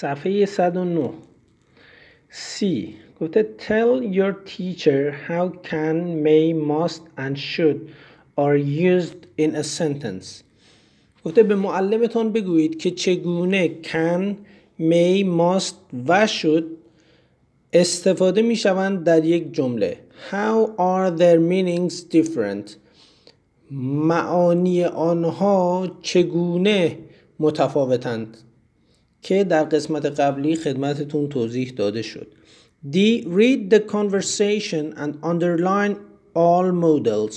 صفحه 109 C گفته tell your teacher how can, may, must and should are used in a sentence گفته به معلمتان بگویید که چگونه can, may, must و should استفاده می شوند در یک جمله How are their meanings different? معانی آنها چگونه متفاوتند که در قسمت قبلی خدمتتون توضیح داده شد D. Read the conversation and underline all models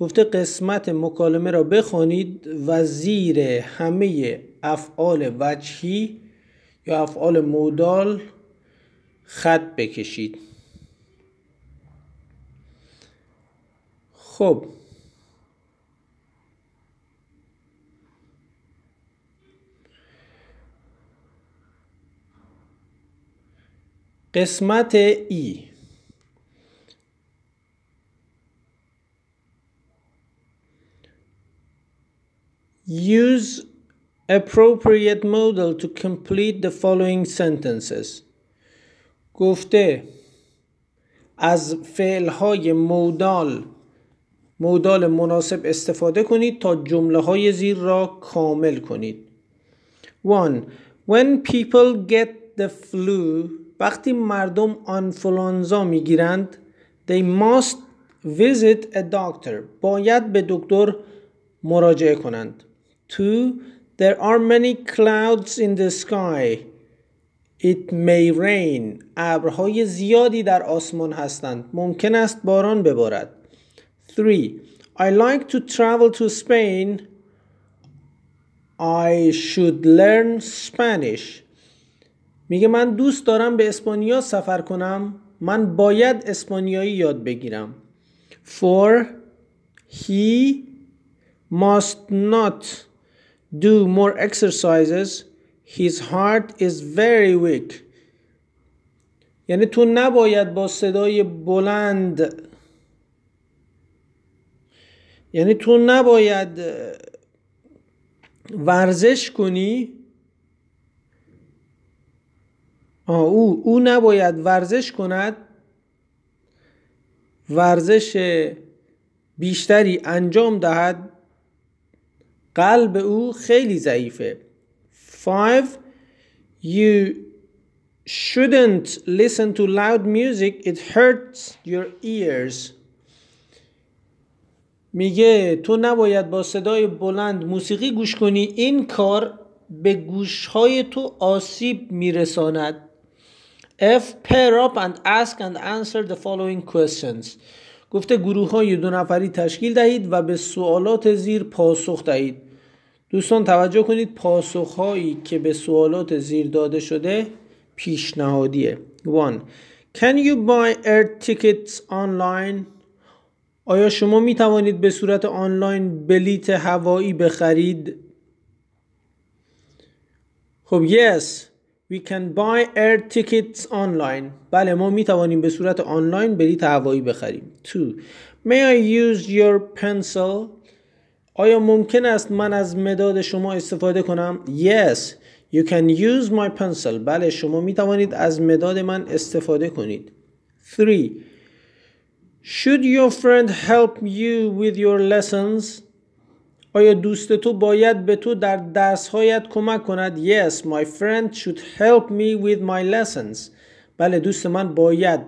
گفته قسمت مکالمه را بخونید و زیر همه افعال وجهی یا افعال مودال خط بکشید خب قسمت ای Use appropriate model to complete the following sentences. گفته از فعلهای مودال مودال مناسب استفاده کنید تا جمله های زیر را کامل کنید. 1. When people get the flu وقتی مردم می گیرند، they must visit a doctor باید به دکتر مراجعه کنند two there are many clouds in the sky it may rain ابرهای زیادی در آسمان هستند ممکن است باران ببارد 3 I like to travel to Spain I should learn Spanish میگه من دوست دارم به اسپانیا سفر کنم من باید اسپانیایی یاد بگیرم for he must not do more exercises his heart is very weak یعنی تو نباید با صدای بلند یعنی تو نباید ورزش کنی او او نباید ورزش کند ورزش بیشتری انجام دهد قلب او خیلی ضعیفه 5 you shouldn't listen to loud music it hurts your ears میگه تو نباید با صدای بلند موسیقی گوش کنی این کار به گوشهای تو آسیب میرساند F pair up and ask and answer the following questions گفته گروه های دو نفری تشکیل دهید و به سوالات زیر پاسخ دهید دوستان توجه کنید پاسخ هایی که به سوالات زیر داده شده پیشنهادیه 1 Can you buy air tickets online? آیا شما می توانید به صورت آنلاین بلیت هوایی بخرید؟ خب yes We can buy air tickets online. بله ما می توانیم به صورت آنلاین بلیط هوایی بخریم. 2. May I use your pencil? آیا ممکن است من از مداد شما استفاده کنم؟ Yes. You can use my pencil. بله شما می توانید از مداد من استفاده کنید. 3. Should your friend help you with your lessons? آیا دوست تو باید به تو در درسهایت کمک کند؟ Yes, my friend should help me with my lessons. بله دوست من باید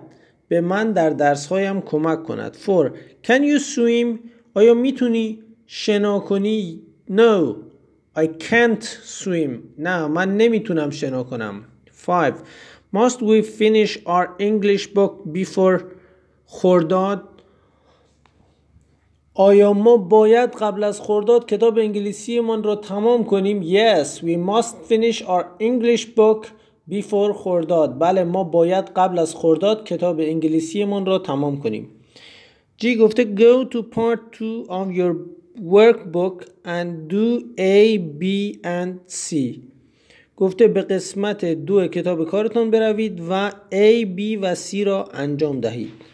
به من در درسهایم کمک کند. For, can you swim? آیا میتونی شنا کنی؟ No, I can't swim. نه من نمیتونم شنا کنم. 5. Must we finish our English book before خورداد؟ آیا ما باید قبل از خورداد کتاب انگلیسی من را تمام کنیم؟ Yes, we must finish our English book before خورداد. بله ما باید قبل از خورداد کتاب انگلیسی من را تمام کنیم. جی گفته go to part 2 of your workbook and do A, B and C. گفته به قسمت دو کتاب کارتان بروید و A, B و C را انجام دهید.